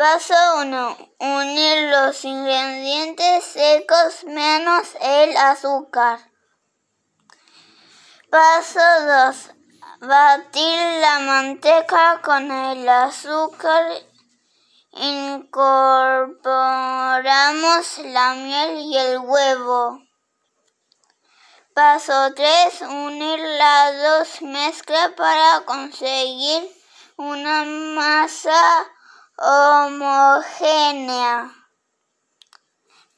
Paso 1. Unir los ingredientes secos menos el azúcar. Paso 2. Batir la manteca con el azúcar. Incorporamos la miel y el huevo. Paso 3. Unir las dos mezclas para conseguir una masa homogénea.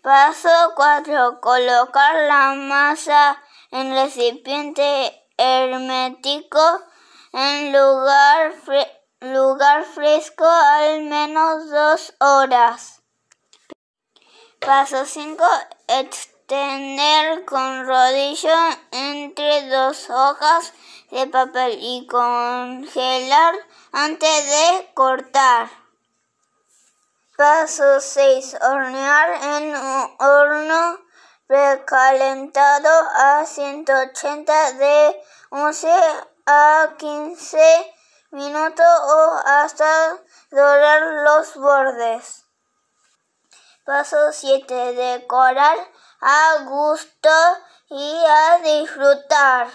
Paso 4. Colocar la masa en recipiente hermético en lugar, lugar fresco al menos dos horas. Paso 5. Extender con rodillo entre dos hojas de papel y congelar antes de cortar. Paso 6. Hornear en un horno precalentado a 180 de 11 a 15 minutos o hasta dorar los bordes. Paso 7. Decorar a gusto y a disfrutar.